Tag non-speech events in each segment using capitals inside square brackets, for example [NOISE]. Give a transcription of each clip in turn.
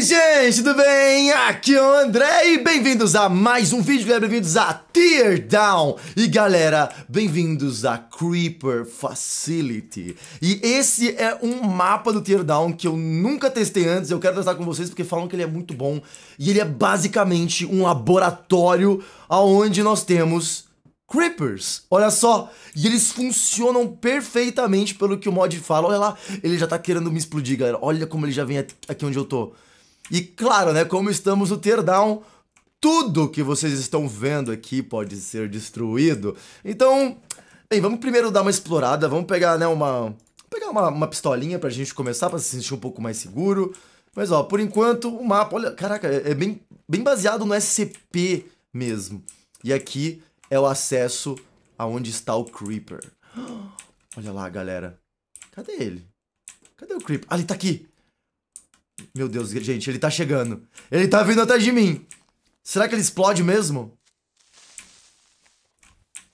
gente, tudo bem? Aqui é o André e bem-vindos a mais um vídeo, galera, bem-vindos a Teardown! E galera, bem-vindos a Creeper Facility. E esse é um mapa do Teardown que eu nunca testei antes, eu quero testar com vocês porque falam que ele é muito bom. E ele é basicamente um laboratório onde nós temos Creepers, olha só, e eles funcionam perfeitamente pelo que o mod fala, olha lá, ele já tá querendo me explodir, galera, olha como ele já vem aqui onde eu tô. E claro, né, como estamos no teardown, tudo que vocês estão vendo aqui pode ser destruído. Então, bem, vamos primeiro dar uma explorada, vamos pegar, né, uma... Pegar uma, uma pistolinha pra gente começar, pra se sentir um pouco mais seguro. Mas, ó, por enquanto, o mapa, olha, caraca, é, é bem, bem baseado no SCP mesmo. E aqui é o acesso aonde está o Creeper. [GASPS] Olha lá, galera. Cadê ele? Cadê o Creeper? Ah, ele tá aqui! Meu Deus, gente, ele tá chegando. Ele tá vindo atrás de mim. Será que ele explode mesmo?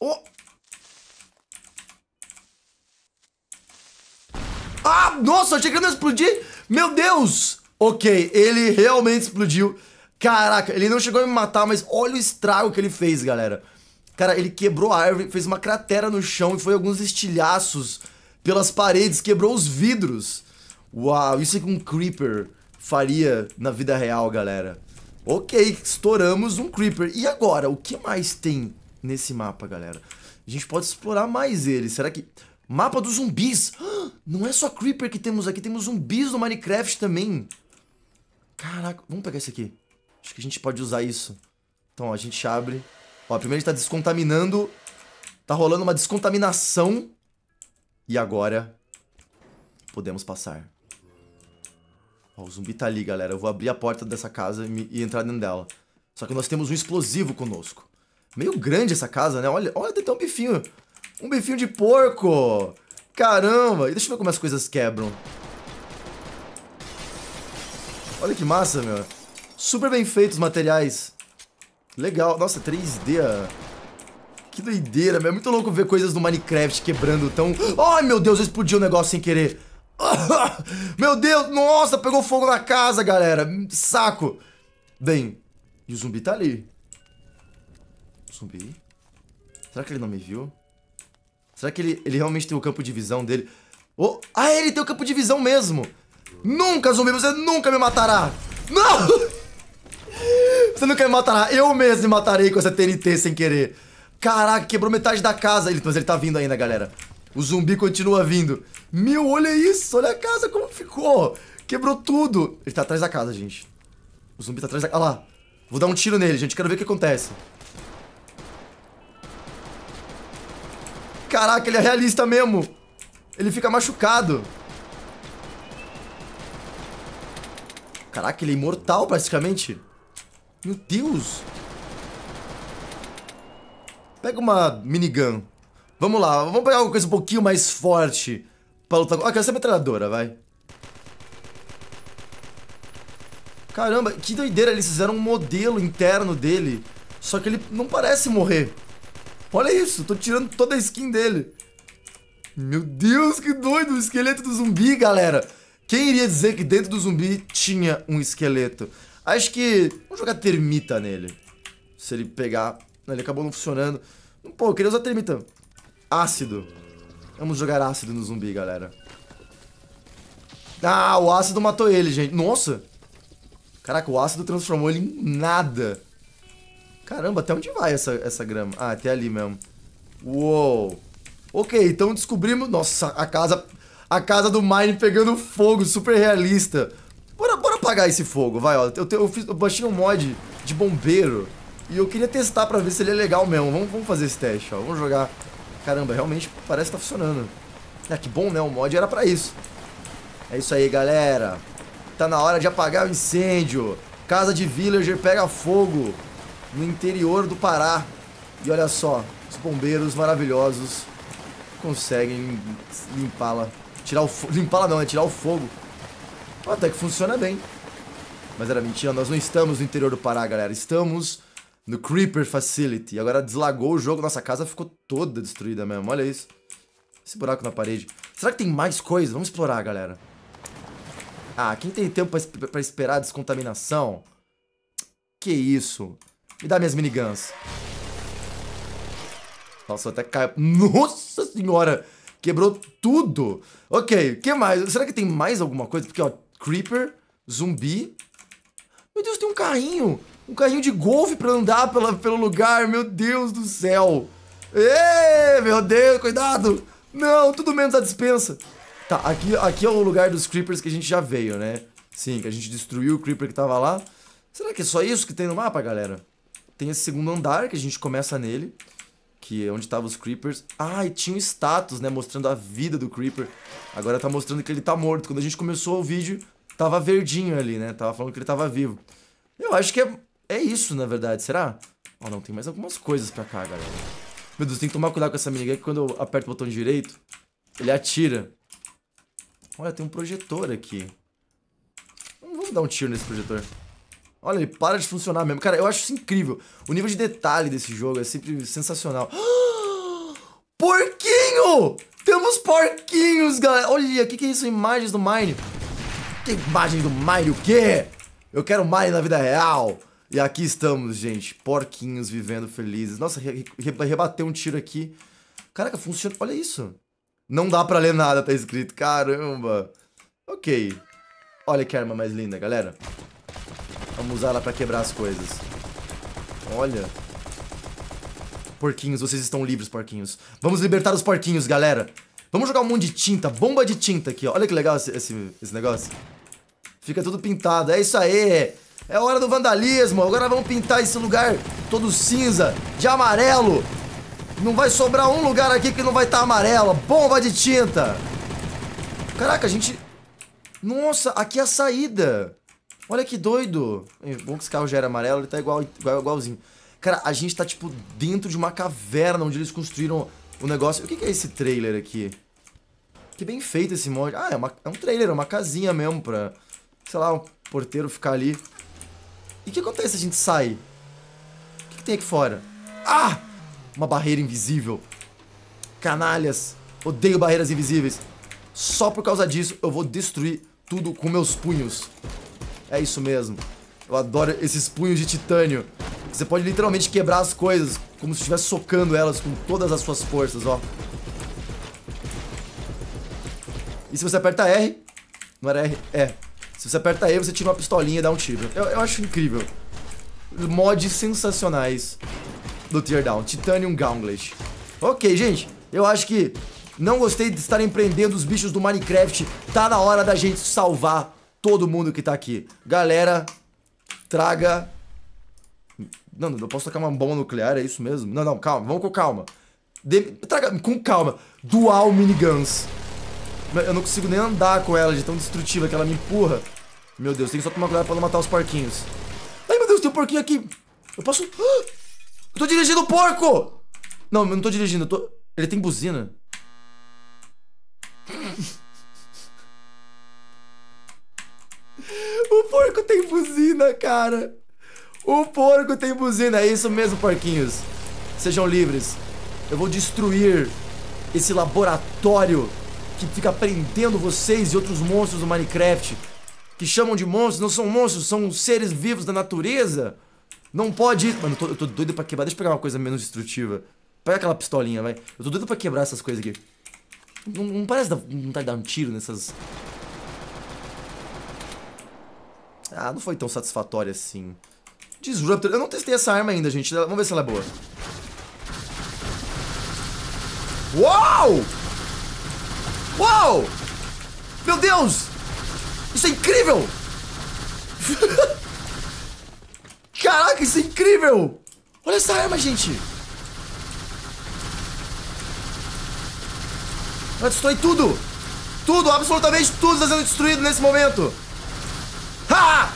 Oh! Ah, nossa, achei que ele não explodir. Meu Deus! Ok, ele realmente explodiu. Caraca, ele não chegou a me matar, mas olha o estrago que ele fez, galera. Cara, ele quebrou a árvore, fez uma cratera no chão e foi alguns estilhaços pelas paredes, quebrou os vidros. Uau, isso é com um creeper faria na vida real, galera. Ok, estouramos um Creeper. E agora, o que mais tem nesse mapa, galera? A gente pode explorar mais ele. Será que... Mapa dos zumbis! Ah, não é só Creeper que temos aqui, temos zumbis no Minecraft também. Caraca, vamos pegar esse aqui. Acho que a gente pode usar isso. Então, ó, a gente abre. Ó, primeiro a gente tá descontaminando. Tá rolando uma descontaminação. E agora, podemos passar. Ó, o zumbi tá ali, galera. Eu vou abrir a porta dessa casa e, me... e entrar dentro dela. Só que nós temos um explosivo conosco. Meio grande essa casa, né? Olha, olha, tem até um bifinho. Um bifinho de porco. Caramba. E deixa eu ver como as coisas quebram. Olha que massa, meu. Super bem feitos os materiais. Legal. Nossa, 3D. Que doideira, meu. É muito louco ver coisas do Minecraft quebrando tão... Ai, oh, meu Deus, eu explodi o um negócio sem querer. Meu Deus, nossa, pegou fogo na casa, galera. Saco. Bem, e o zumbi tá ali. Zumbi. Será que ele não me viu? Será que ele, ele realmente tem o campo de visão dele? Oh, ah, é, ele tem o campo de visão mesmo. Nunca, zumbi, você nunca me matará. Não! [LAUGHS] Você nunca me matará. Eu mesmo me matarei com essa TNT sem querer. Caraca, quebrou metade da casa. Ele, mas ele tá vindo ainda, galera. O zumbi continua vindo. Meu, olha isso. Olha a casa como ficou. Quebrou tudo. Ele tá atrás da casa, gente. O zumbi tá atrás da... Olha lá. Vou dar um tiro nele, gente. Quero ver o que acontece. Caraca, ele é realista mesmo. Ele fica machucado. Caraca, ele é imortal praticamente. Meu Deus. Pega uma minigun. Vamos lá, vamos pegar alguma coisa um pouquinho mais forte pra lutar com... Ah, quero essa metralhadora, vai. Caramba, que doideira, eles fizeram um modelo interno dele. Só que ele não parece morrer. Olha isso, tô tirando toda a skin dele. Meu Deus, que doido, o esqueleto do zumbi, galera. Quem iria dizer que dentro do zumbi tinha um esqueleto? Acho que... Vamos jogar termita nele. Se ele pegar... Ele acabou não funcionando. Pô, eu queria usar termita. Ácido. Vamos jogar ácido no zumbi, galera. Ah, o ácido matou ele, gente. Nossa! Caraca, o ácido transformou ele em nada. Caramba, até onde vai essa, essa grama? Ah, até ali mesmo. Uou! Ok, então descobrimos... Nossa, a casa... A casa do Mine pegando fogo, super realista. Bora, bora apagar esse fogo, vai, ó. Eu, eu, fiz, eu baixei um mod de bombeiro. E eu queria testar pra ver se ele é legal mesmo. Vamos, vamos fazer esse teste, ó. Vamos jogar caramba, realmente parece que tá funcionando. É, que bom, né? O mod era pra isso. É isso aí, galera. Tá na hora de apagar o incêndio. Casa de villager pega fogo no interior do Pará. E olha só, os bombeiros maravilhosos conseguem limpá-la. Tirar o Limpá-la não, é tirar o fogo. Até que funciona bem. Mas era mentira, nós não estamos no interior do Pará, galera. Estamos no Creeper Facility. Agora deslagou o jogo. Nossa casa ficou toda destruída mesmo. Olha isso. Esse buraco na parede. Será que tem mais coisa? Vamos explorar, galera. Ah, quem tem tempo pra, pra esperar a descontaminação? Que isso? Me dá minhas miniguns. Nossa, até caiu. Nossa senhora! Quebrou tudo. Ok, o que mais? Será que tem mais alguma coisa? Porque, ó, Creeper, zumbi. Meu Deus, tem um carrinho um carrinho de golfe pra andar pela, pelo lugar, meu Deus do céu. Ê, meu Deus, cuidado. Não, tudo menos a dispensa. Tá, aqui, aqui é o lugar dos creepers que a gente já veio, né? Sim, que a gente destruiu o creeper que tava lá. Será que é só isso que tem no mapa, galera? Tem esse segundo andar que a gente começa nele. Que é onde estavam os creepers. Ah, e tinha um status, né? Mostrando a vida do creeper. Agora tá mostrando que ele tá morto. Quando a gente começou o vídeo, tava verdinho ali, né? Tava falando que ele tava vivo. Eu acho que é é isso, na verdade, será? Ó, oh, não, tem mais algumas coisas pra cá, galera. Meu Deus, tem que tomar cuidado com essa minigun, que quando eu aperto o botão direito, ele atira. Olha, tem um projetor aqui. Vamos dar um tiro nesse projetor. Olha, ele para de funcionar mesmo. Cara, eu acho isso incrível. O nível de detalhe desse jogo é sempre sensacional. [GASPS] Porquinho! Temos porquinhos, galera. Olha, o que, que é isso? Imagens do Mine. Que imagem do Mine? O quê? Eu quero Mine na vida real. E aqui estamos, gente, porquinhos vivendo felizes. Nossa, re, re, rebateu um tiro aqui. Caraca, funciona. Olha isso. Não dá pra ler nada, tá escrito. Caramba. Ok. Olha que arma mais linda, galera. Vamos usar ela pra quebrar as coisas. Olha. Porquinhos, vocês estão livres, porquinhos. Vamos libertar os porquinhos, galera. Vamos jogar um monte de tinta, bomba de tinta aqui, ó. Olha que legal esse, esse, esse negócio. Fica tudo pintado. É isso aí. É hora do vandalismo. Agora vamos pintar esse lugar todo cinza, de amarelo. Não vai sobrar um lugar aqui que não vai estar tá amarelo. Bomba de tinta. Caraca, a gente... Nossa, aqui é a saída. Olha que doido. É bom que esse carro já era amarelo, ele tá igual, igual, igualzinho. Cara, a gente tá, tipo, dentro de uma caverna onde eles construíram o negócio. O que, que é esse trailer aqui? Que bem feito esse mod. Ah, é, uma, é um trailer, é uma casinha mesmo pra... Sei lá, um porteiro ficar ali e o que acontece se a gente sair? O que, que tem aqui fora? Ah! Uma barreira invisível. Canalhas. Odeio barreiras invisíveis. Só por causa disso eu vou destruir tudo com meus punhos. É isso mesmo. Eu adoro esses punhos de titânio. Você pode literalmente quebrar as coisas, como se estivesse socando elas com todas as suas forças, ó. E se você aperta R, não era R, é se você aperta E, você tira uma pistolinha e dá um tiro. Eu, eu acho incrível. Mods sensacionais do Teardown. Titanium Gauntlet. Ok, gente. Eu acho que não gostei de estar empreendendo os bichos do Minecraft. Tá na hora da gente salvar todo mundo que tá aqui. Galera, traga... Não, não, eu posso tocar uma bomba nuclear, é isso mesmo? Não, não, calma, vamos com calma. De... Traga com calma. Dual miniguns. Eu não consigo nem andar com ela de tão destrutiva que ela me empurra. Meu Deus, tem que só tomar cuidado pra não matar os porquinhos. Ai, meu Deus, tem um porquinho aqui. Eu posso... Ah! [GASPS] Eu tô dirigindo o porco! Não, eu não tô dirigindo, eu tô... Ele tem buzina. [LAUGHS] o porco tem buzina, cara. O porco tem buzina. É isso mesmo, porquinhos. Sejam livres. Eu vou destruir esse laboratório que fica prendendo vocês e outros monstros do Minecraft, que chamam de monstros, não são monstros, são seres vivos da natureza. Não pode... Mano, eu tô, eu tô doido pra quebrar. Deixa eu pegar uma coisa menos destrutiva. Pega aquela pistolinha, vai. Eu tô doido pra quebrar essas coisas aqui. Não, não parece dar vontade tá de dar um tiro nessas... Ah, não foi tão satisfatório assim. Disruptor. Eu não testei essa arma ainda, gente. Vamos ver se ela é boa. Uau! Uau! Meu Deus! Isso é incrível! [LAUGHS] Caraca, isso é incrível! Olha essa arma, gente! Ela destrói tudo! Tudo, absolutamente tudo está sendo destruído nesse momento! Ha!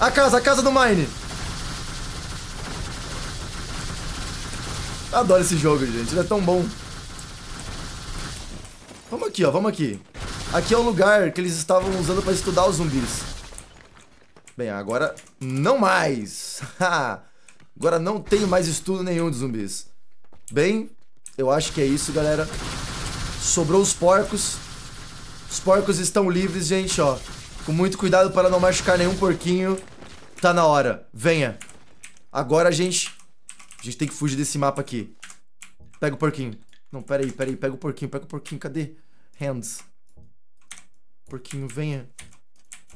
A casa, a casa do Mine! Adoro esse jogo, gente. Ele é tão bom. Vamos aqui, ó. Vamos aqui. Aqui é o lugar que eles estavam usando pra estudar os zumbis. Bem, agora não mais. [LAUGHS] Ah, agora não tenho mais estudo nenhum de zumbis. Bem, eu acho que é isso, galera. Sobrou os porcos. Os porcos estão livres, gente, ó. Com muito cuidado para não machucar nenhum porquinho. Tá na hora. Venha. Agora, gente... A gente tem que fugir desse mapa aqui. Pega o porquinho. Não, peraí, peraí. Pega o porquinho, pega o porquinho. Cadê? Hands. Porquinho, venha.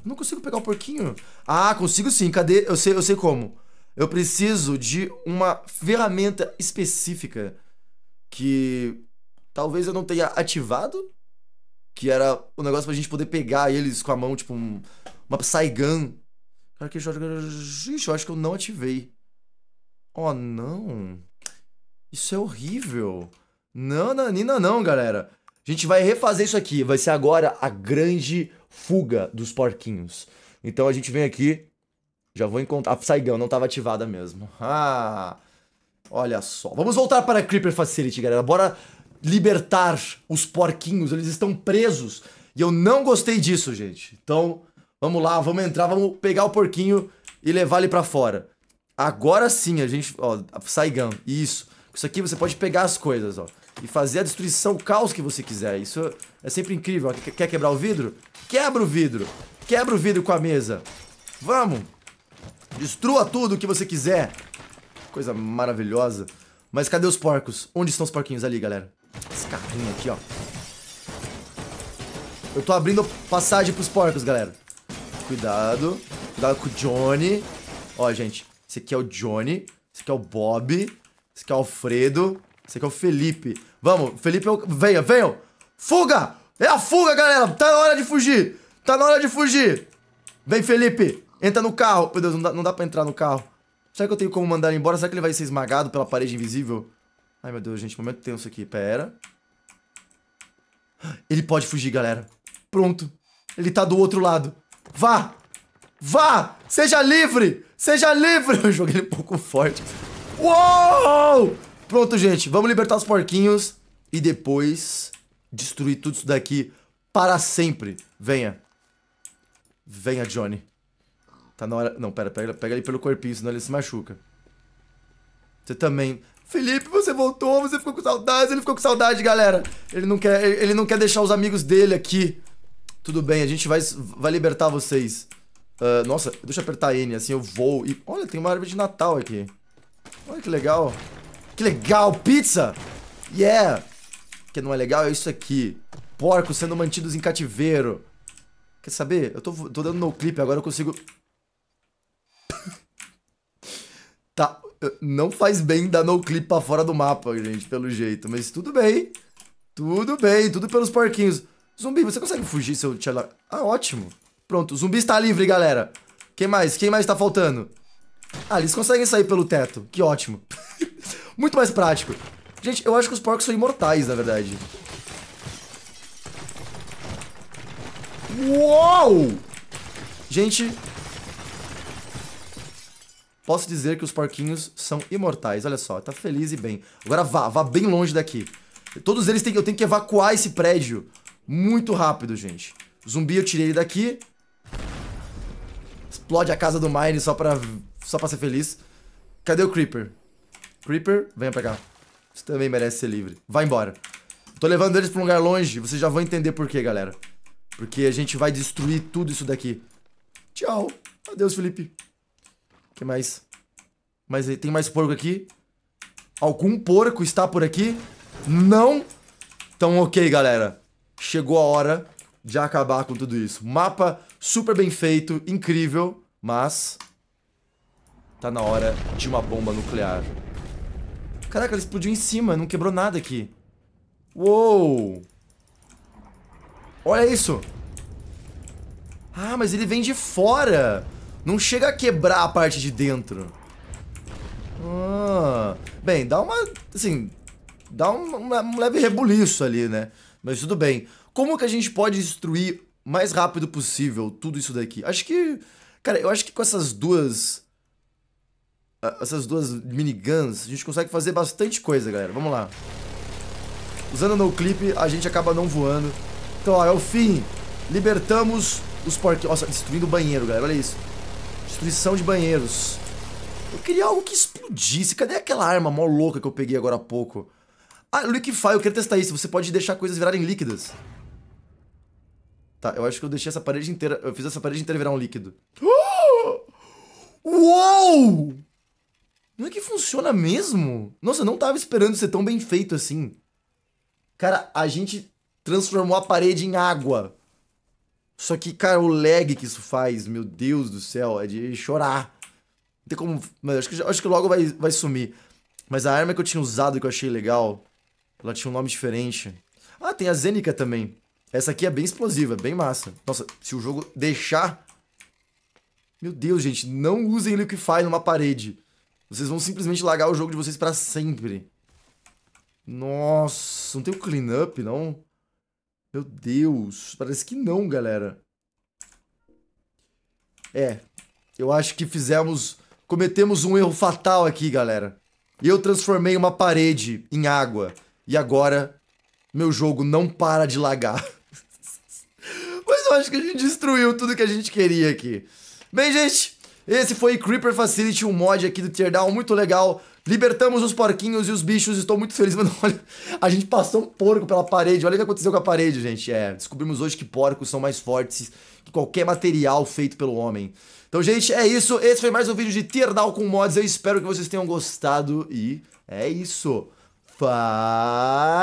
Não consigo pegar o porquinho. Ah, consigo sim. Cadê? Eu sei, eu sei como. Eu preciso de uma ferramenta específica que talvez eu não tenha ativado, que era o um negócio pra gente poder pegar eles com a mão, tipo um, uma Psygun. Cara, que Ixi, eu acho que eu não ativei. Oh, não. Isso é horrível. Não, não, não, galera. A gente vai refazer isso aqui. Vai ser agora a grande fuga dos porquinhos. Então a gente vem aqui. Já vou encontrar. A Saigão não estava ativada mesmo. Ah! Olha só. Vamos voltar para a Creeper Facility, galera. Bora libertar os porquinhos. Eles estão presos. E eu não gostei disso, gente. Então, vamos lá, vamos entrar, vamos pegar o porquinho e levar ele para fora. Agora sim, a gente. Ó, Saigan. Isso. Isso aqui você pode pegar as coisas, ó e fazer a destruição, o caos que você quiser. Isso é sempre incrível. Quer quebrar o vidro? Quebra o vidro. Quebra o vidro com a mesa. Vamos. Destrua tudo o que você quiser. Coisa maravilhosa. Mas cadê os porcos? Onde estão os porquinhos ali, galera? Esse carrinho aqui, ó. Eu tô abrindo passagem pros porcos, galera. Cuidado. Cuidado com o Johnny. Ó, gente. Esse aqui é o Johnny. Esse aqui é o Bob. Esse aqui é o Alfredo. Esse aqui é o Felipe. Vamos, Felipe é o... Venha, venham! Fuga! É a fuga, galera! Tá na hora de fugir! Tá na hora de fugir! Vem, Felipe! Entra no carro! Meu Deus, não dá, não dá pra entrar no carro. Será que eu tenho como mandar ele embora? Será que ele vai ser esmagado pela parede invisível? Ai, meu Deus, gente. Momento tenso aqui. Pera. Ele pode fugir, galera. Pronto. Ele tá do outro lado. Vá! Vá! Seja livre! Seja livre! [LAUGHS] Eu joguei ele um pouco forte. Uou! Pronto, gente. Vamos libertar os porquinhos e depois destruir tudo isso daqui para sempre. Venha. Venha, Johnny. Tá na hora... Não, pera. Pega, pega ele pelo corpinho, senão ele se machuca. Você também... Felipe, você voltou, você ficou com saudade, ele ficou com saudade, galera. Ele não quer, ele não quer deixar os amigos dele aqui. Tudo bem, a gente vai, vai libertar vocês. Uh, nossa, deixa eu apertar N, assim eu vou e... Olha, tem uma árvore de Natal aqui. Olha que legal. Que legal, pizza! Yeah! O que não é legal é isso aqui. Porcos sendo mantidos em cativeiro. Quer saber? Eu tô, tô dando no clipe, agora eu consigo... [LAUGHS] tá, não faz bem dar no clipe pra fora do mapa, gente, pelo jeito. Mas tudo bem. Tudo bem, tudo pelos porquinhos. Zumbi, você consegue fugir se eu te alar... Ah, ótimo. Pronto, o zumbi está livre, galera. Quem mais? Quem mais tá faltando? Ah, eles conseguem sair pelo teto. Que ótimo. [LAUGHS] Muito mais prático. Gente, eu acho que os porcos são imortais, na verdade. Uou! Gente, posso dizer que os porquinhos são imortais. Olha só, tá feliz e bem. Agora vá, vá bem longe daqui. Todos eles têm, eu tenho que evacuar esse prédio muito rápido, gente. Zumbi eu tirei ele daqui. Explode a casa do Mine só pra, só pra ser feliz. Cadê o Creeper? Creeper, venha pra cá. Você também merece ser livre. Vai embora. Tô levando eles pra um lugar longe. Vocês já vão entender por quê, galera. Porque a gente vai destruir tudo isso daqui. Tchau. Adeus, Felipe. O que mais? Mas tem mais porco aqui? Algum porco está por aqui? Não? Então, ok, galera. Chegou a hora de acabar com tudo isso. Mapa super bem feito, incrível, mas... Tá na hora de uma bomba nuclear. Caraca, ela explodiu em cima, não quebrou nada aqui. Uou! Olha isso! Ah, mas ele vem de fora! Não chega a quebrar a parte de dentro. Ah, bem, dá uma... Assim, dá um, um leve rebuliço ali, né? Mas tudo bem. Como que a gente pode destruir mais rápido possível tudo isso daqui? Acho que... Cara, eu acho que com essas duas essas duas miniguns, a gente consegue fazer bastante coisa, galera. Vamos lá. Usando no clip, a gente acaba não voando. Então, ó, é o fim. Libertamos os porquinhos. Nossa, destruindo o banheiro, galera. Olha isso. Destruição de banheiros. Eu queria algo que explodisse. Cadê aquela arma mó louca que eu peguei agora há pouco? Ah, Liquify, eu quero testar isso. Você pode deixar coisas virarem líquidas. Tá, eu acho que eu deixei essa parede inteira... Eu fiz essa parede inteira virar um líquido. Uh! [GASPS] Uou! Não é que funciona mesmo? Nossa, eu não tava esperando ser tão bem feito assim. Cara, a gente transformou a parede em água. Só que, cara, o lag que isso faz, meu Deus do céu, é de chorar. Não tem como. Mas acho que, acho que logo vai, vai sumir. Mas a arma que eu tinha usado que eu achei legal, ela tinha um nome diferente. Ah, tem a Zênica também. Essa aqui é bem explosiva, bem massa. Nossa, se o jogo deixar. Meu Deus, gente, não usem Liquify numa parede. Vocês vão simplesmente largar o jogo de vocês pra sempre. Nossa, não tem o um cleanup, não? Meu Deus, parece que não, galera. É, eu acho que fizemos... Cometemos um erro fatal aqui, galera. Eu transformei uma parede em água. E agora, meu jogo não para de lagar. [LAUGHS] Mas eu acho que a gente destruiu tudo que a gente queria aqui. Bem, gente... Esse foi Creeper Facility, um mod aqui do Teardown, muito legal. Libertamos os porquinhos e os bichos, estou muito feliz, [LAUGHS] mas Olha, a gente passou um porco pela parede, olha o que aconteceu com a parede, gente. É, descobrimos hoje que porcos são mais fortes que qualquer material feito pelo homem. Então, gente, é isso. Esse foi mais um vídeo de Teardown com mods. Eu espero que vocês tenham gostado e é isso. Falou!